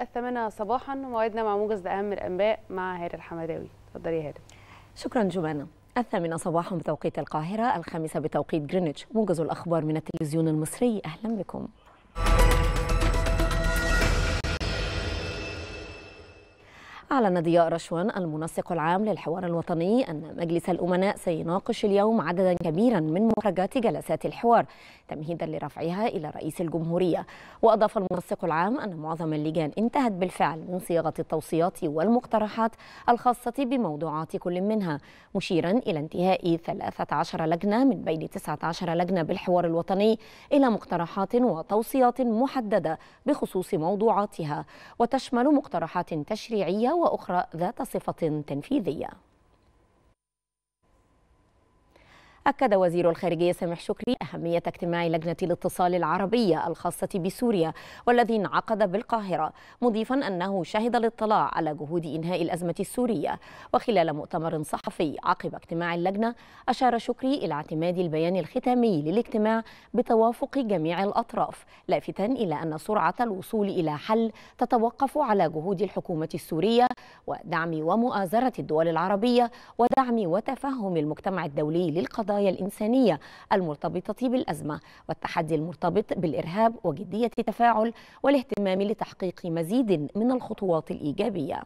الثامنة صباحا موعدنا مع موجز أهم الأنباء مع هير الحمداوي تفضلي يا هير شكرا جمانة الثامنة صباحا بتوقيت القاهرة الخامسة بتوقيت جرينتش موجز الأخبار من التلفزيون المصري أهلا بكم أعلن ضياء رشوان المنسق العام للحوار الوطني أن مجلس الأمناء سيناقش اليوم عددا كبيرا من مخرجات جلسات الحوار تمهيدا لرفعها إلى رئيس الجمهورية وأضاف المنسق العام أن معظم اللجان انتهت بالفعل من صياغة التوصيات والمقترحات الخاصة بموضوعات كل منها مشيرا إلى انتهاء 13 لجنة من بين 19 لجنة بالحوار الوطني إلى مقترحات وتوصيات محددة بخصوص موضوعاتها وتشمل مقترحات تشريعية وأخرى ذات صفة تنفيذية أكد وزير الخارجية سامح شكري أهمية اجتماع لجنة الاتصال العربية الخاصة بسوريا والذي انعقد بالقاهرة مضيفا أنه شهد الاطلاع على جهود إنهاء الأزمة السورية وخلال مؤتمر صحفي عقب اجتماع اللجنة أشار شكري إلى اعتماد البيان الختامي للاجتماع بتوافق جميع الأطراف لافتا إلى أن سرعة الوصول إلى حل تتوقف على جهود الحكومة السورية ودعم ومؤازرة الدول العربية ودعم وتفهم المجتمع الدولي للقضاء القضايا الإنسانية المرتبطة بالأزمة والتحدي المرتبط بالإرهاب وجدية التفاعل والاهتمام لتحقيق مزيد من الخطوات الإيجابية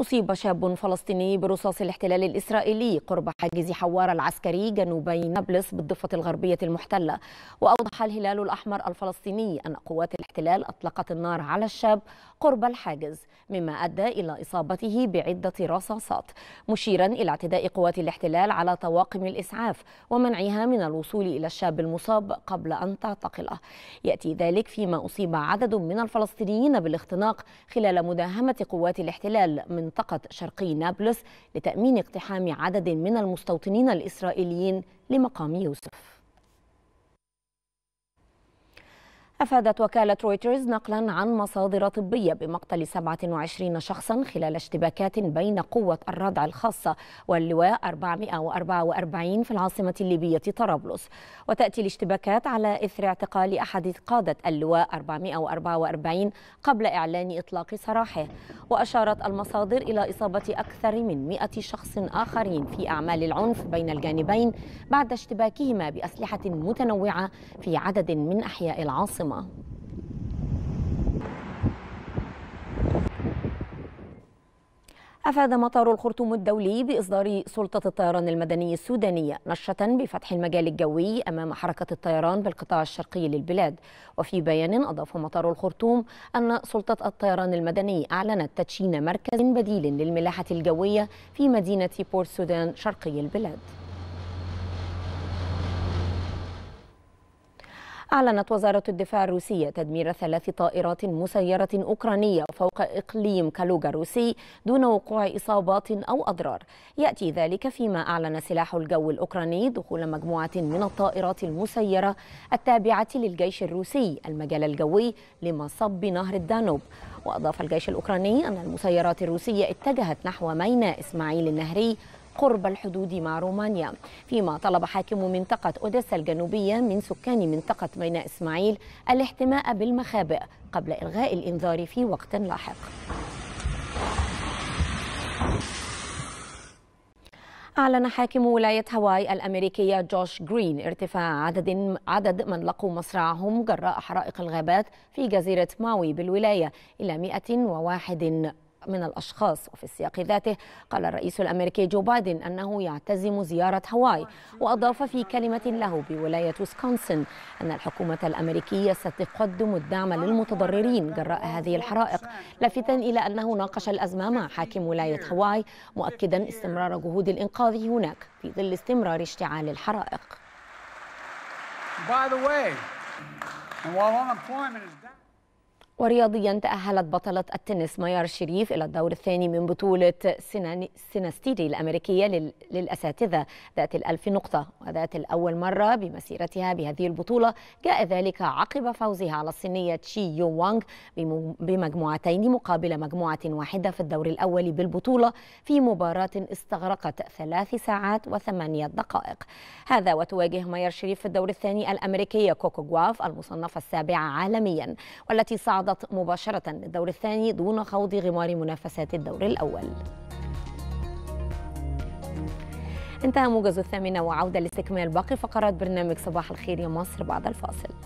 أصيب شاب فلسطيني برصاص الاحتلال الإسرائيلي قرب حاجز حوار العسكري جنوبي نابلس بالضفة الغربية المحتلة وأوضح الهلال الأحمر الفلسطيني أن قوات الاحتلال أطلقت النار على الشاب قرب الحاجز مما أدى إلى إصابته بعدة رصاصات مشيرا إلى اعتداء قوات الاحتلال على طواقم الإسعاف ومنعها من الوصول إلى الشاب المصاب قبل أن تعتقله يأتي ذلك فيما أصيب عدد من الفلسطينيين بالاختناق خلال مداهمة قوات الاحتلال من منطقة شرقي نابلس لتأمين اقتحام عدد من المستوطنين الإسرائيليين لمقام يوسف أفادت وكالة رويترز نقلا عن مصادر طبية بمقتل 27 شخصا خلال اشتباكات بين قوة الردع الخاصة واللواء 444 في العاصمة الليبية طرابلس وتأتي الاشتباكات على إثر اعتقال أحد قادة اللواء 444 قبل إعلان إطلاق سراحه وأشارت المصادر إلى إصابة أكثر من 100 شخص آخرين في أعمال العنف بين الجانبين بعد اشتباكهما بأسلحة متنوعة في عدد من أحياء العاصمة العاصمة أفاد مطار الخرطوم الدولي بإصدار سلطة الطيران المدني السودانية نشرة بفتح المجال الجوي أمام حركة الطيران بالقطاع الشرقي للبلاد وفي بيان أضاف مطار الخرطوم أن سلطة الطيران المدني أعلنت تدشين مركز بديل للملاحة الجوية في مدينة بورت سودان شرقي البلاد أعلنت وزارة الدفاع الروسية تدمير ثلاث طائرات مسيرة أوكرانية فوق إقليم كالوغا الروسي دون وقوع إصابات أو أضرار يأتي ذلك فيما أعلن سلاح الجو الأوكراني دخول مجموعة من الطائرات المسيرة التابعة للجيش الروسي المجال الجوي لمصب نهر الدانوب وأضاف الجيش الأوكراني أن المسيرات الروسية اتجهت نحو ميناء إسماعيل النهري قرب الحدود مع رومانيا فيما طلب حاكم منطقة أوديسا الجنوبية من سكان منطقة ميناء إسماعيل الاحتماء بالمخابئ قبل إلغاء الإنذار في وقت لاحق أعلن حاكم ولاية هاواي الأمريكية جوش جرين ارتفاع عدد عدد من لقوا مصرعهم جراء حرائق الغابات في جزيرة ماوي بالولاية إلى 101 من الأشخاص وفي السياق ذاته قال الرئيس الأمريكي جو بايدن أنه يعتزم زيارة هاواي وأضاف في كلمة له بولاية ويسكونسن أن الحكومة الأمريكية ستقدم الدعم للمتضررين جراء هذه الحرائق لافتا إلى أنه ناقش الأزمة مع حاكم ولاية هاواي مؤكدا استمرار جهود الإنقاذ هناك في ظل استمرار اشتعال الحرائق By the way, and while unemployment is down... ورياضيا تأهلت بطلة التنس ميار شريف إلى الدور الثاني من بطولة سيناستيري الأمريكية للأساتذة ذات الألف نقطة وذات الأول مرة بمسيرتها بهذه البطولة جاء ذلك عقب فوزها على الصينية تشي يو وانغ بمجموعتين مقابل مجموعة واحدة في الدور الأول بالبطولة في مباراة استغرقت ثلاث ساعات وثمانية دقائق هذا وتواجه ميار شريف في الدور الثاني الأمريكية كوكو جواف المصنفة السابعة عالميا والتي صعد صعدت مباشرة للدور الثاني دون خوض غمار منافسات الدور الأول انتهى موجز الثامنة وعودة لاستكمال باقي فقرات برنامج صباح الخير يا مصر بعد الفاصل